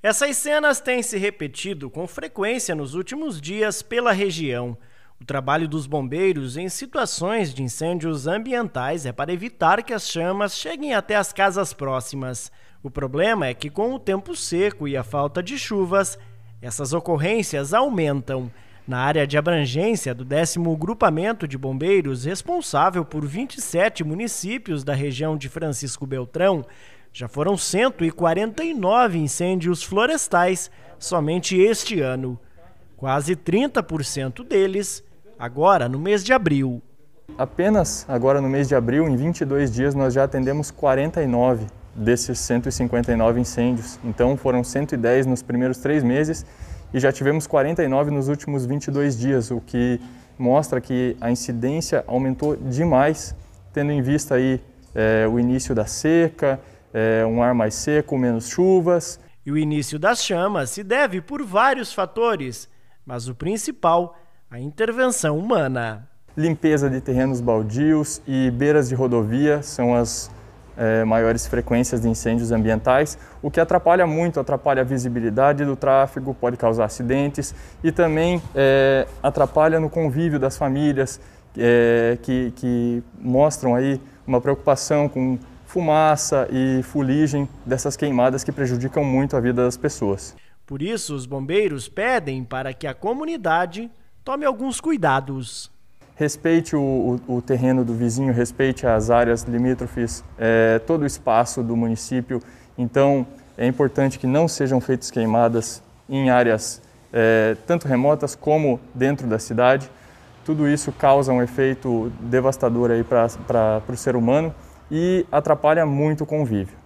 Essas cenas têm se repetido com frequência nos últimos dias pela região. O trabalho dos bombeiros em situações de incêndios ambientais é para evitar que as chamas cheguem até as casas próximas. O problema é que, com o tempo seco e a falta de chuvas, essas ocorrências aumentam. Na área de abrangência do décimo grupamento de bombeiros, responsável por 27 municípios da região de Francisco Beltrão, já foram 149 incêndios florestais somente este ano. Quase 30% deles agora no mês de abril. Apenas agora no mês de abril, em 22 dias, nós já atendemos 49 desses 159 incêndios. Então foram 110 nos primeiros três meses e já tivemos 49 nos últimos 22 dias, o que mostra que a incidência aumentou demais, tendo em vista aí é, o início da seca, é, um ar mais seco, menos chuvas. E o início das chamas se deve por vários fatores, mas o principal, a intervenção humana. Limpeza de terrenos baldios e beiras de rodovia são as é, maiores frequências de incêndios ambientais, o que atrapalha muito, atrapalha a visibilidade do tráfego, pode causar acidentes e também é, atrapalha no convívio das famílias é, que, que mostram aí uma preocupação com fumaça e fuligem dessas queimadas que prejudicam muito a vida das pessoas. Por isso, os bombeiros pedem para que a comunidade tome alguns cuidados. Respeite o, o, o terreno do vizinho, respeite as áreas limítrofes, é, todo o espaço do município. Então, é importante que não sejam feitas queimadas em áreas é, tanto remotas como dentro da cidade. Tudo isso causa um efeito devastador para o ser humano e atrapalha muito o convívio.